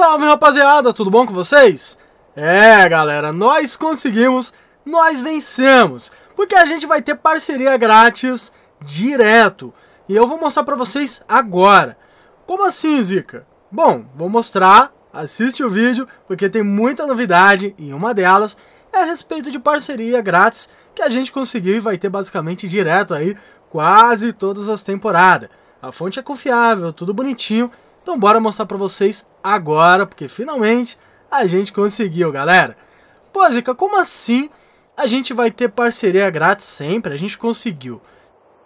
Salve rapaziada, tudo bom com vocês? É galera, nós conseguimos, nós vencemos, porque a gente vai ter parceria grátis direto. E eu vou mostrar para vocês agora. Como assim, Zica? Bom, vou mostrar, assiste o vídeo, porque tem muita novidade e uma delas é a respeito de parceria grátis que a gente conseguiu e vai ter basicamente direto aí quase todas as temporadas. A fonte é confiável, tudo bonitinho então bora mostrar para vocês agora, porque finalmente a gente conseguiu, galera. Pô, Zica, como assim a gente vai ter parceria grátis sempre? A gente conseguiu.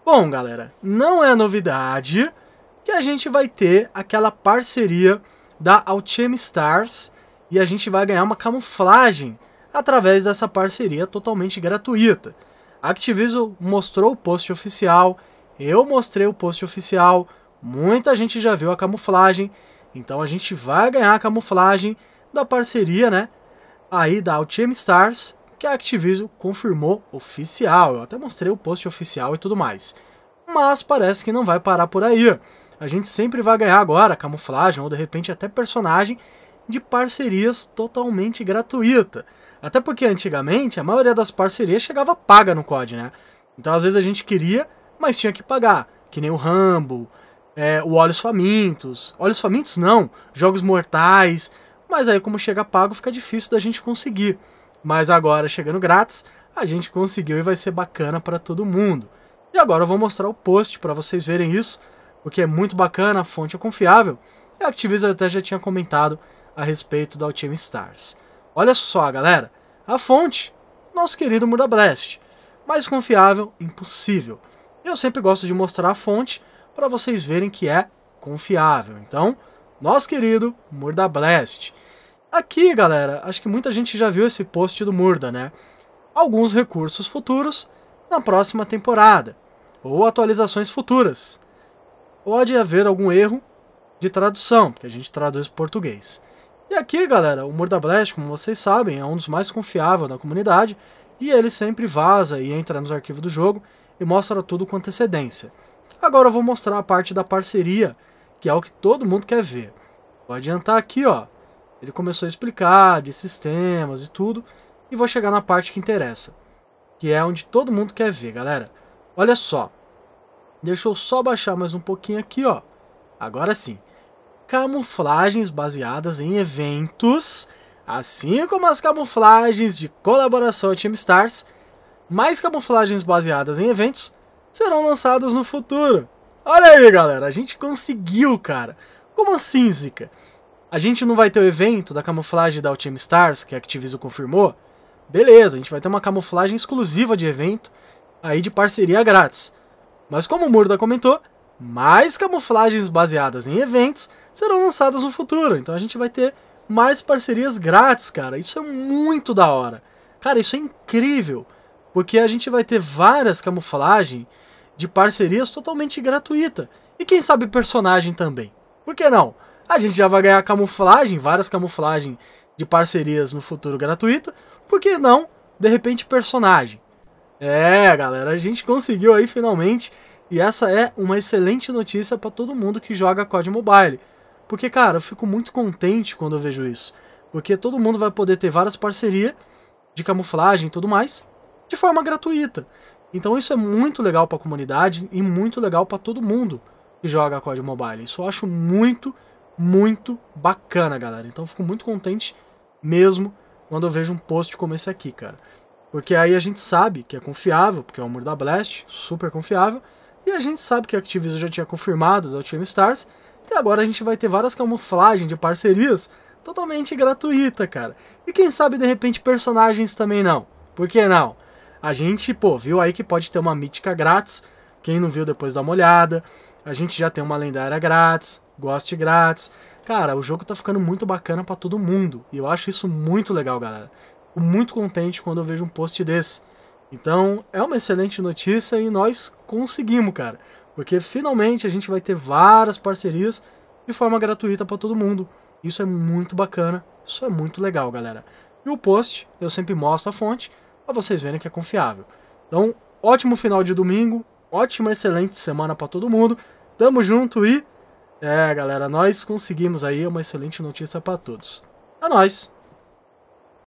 Bom, galera, não é novidade que a gente vai ter aquela parceria da Alchemy Stars e a gente vai ganhar uma camuflagem através dessa parceria totalmente gratuita. A Activision mostrou o post oficial, eu mostrei o post oficial, Muita gente já viu a camuflagem, então a gente vai ganhar a camuflagem da parceria, né? Aí da Ultimate Stars, que a Activision confirmou oficial. Eu até mostrei o post oficial e tudo mais. Mas parece que não vai parar por aí. A gente sempre vai ganhar agora camuflagem ou de repente até personagem de parcerias totalmente gratuita. Até porque antigamente a maioria das parcerias chegava paga no COD, né? Então às vezes a gente queria, mas tinha que pagar, que nem o Rambo, é, o Olhos Famintos. Olhos Famintos não, Jogos Mortais. Mas aí, como chega pago, fica difícil da gente conseguir. Mas agora, chegando grátis, a gente conseguiu e vai ser bacana para todo mundo. E agora eu vou mostrar o post para vocês verem isso, porque é muito bacana, a fonte é confiável. E a Activision até já tinha comentado a respeito da Ultimate Stars. Olha só, galera, a fonte, nosso querido Muda Blast. Mais confiável, impossível. Eu sempre gosto de mostrar a fonte, para vocês verem que é confiável. Então, nosso querido Murda Blast. Aqui, galera, acho que muita gente já viu esse post do Murda, né? Alguns recursos futuros na próxima temporada, ou atualizações futuras. Pode haver algum erro de tradução, porque a gente traduz português. E aqui, galera, o Murda Blast, como vocês sabem, é um dos mais confiáveis da comunidade, e ele sempre vaza e entra nos arquivos do jogo e mostra tudo com antecedência. Agora eu vou mostrar a parte da parceria, que é o que todo mundo quer ver. Vou adiantar aqui, ó. Ele começou a explicar de sistemas e tudo, e vou chegar na parte que interessa, que é onde todo mundo quer ver, galera. Olha só. Deixa eu só baixar mais um pouquinho aqui, ó. Agora sim. Camuflagens baseadas em eventos, assim como as camuflagens de colaboração a Team Stars, mais camuflagens baseadas em eventos serão lançadas no futuro. Olha aí, galera, a gente conseguiu, cara. Como assim, Zika? A gente não vai ter o evento da camuflagem da Ultimate Stars, que a Activision confirmou? Beleza, a gente vai ter uma camuflagem exclusiva de evento, aí de parceria grátis. Mas como o Murda comentou, mais camuflagens baseadas em eventos serão lançadas no futuro. Então a gente vai ter mais parcerias grátis, cara. Isso é muito da hora. Cara, isso é incrível, porque a gente vai ter várias camuflagens de parcerias totalmente gratuita. E quem sabe personagem também. Por que não? A gente já vai ganhar camuflagem, várias camuflagens de parcerias no futuro gratuita. Por que não, de repente, personagem? É, galera, a gente conseguiu aí finalmente. E essa é uma excelente notícia para todo mundo que joga COD Mobile. Porque, cara, eu fico muito contente quando eu vejo isso. Porque todo mundo vai poder ter várias parcerias de camuflagem e tudo mais de forma gratuita. Então isso é muito legal para a comunidade e muito legal para todo mundo que joga COD Mobile. Isso eu acho muito, muito bacana, galera. Então eu fico muito contente mesmo quando eu vejo um post como esse aqui, cara. Porque aí a gente sabe que é confiável, porque é o muro da Blast, super confiável, e a gente sabe que a Activision já tinha confirmado da Team Stars, e agora a gente vai ter várias camuflagens de parcerias totalmente gratuita, cara. E quem sabe de repente personagens também não. Por que não? A gente, pô, viu aí que pode ter uma mítica grátis. Quem não viu, depois dá uma olhada. A gente já tem uma lendária grátis, goste grátis. Cara, o jogo tá ficando muito bacana para todo mundo. E eu acho isso muito legal, galera. Fico muito contente quando eu vejo um post desse. Então, é uma excelente notícia e nós conseguimos, cara. Porque finalmente a gente vai ter várias parcerias de forma gratuita para todo mundo. Isso é muito bacana, isso é muito legal, galera. E o post, eu sempre mostro a fonte, para vocês verem que é confiável. Então, ótimo final de domingo, ótima, excelente semana para todo mundo. Tamo junto e é, galera, nós conseguimos aí uma excelente notícia para todos. A é nós.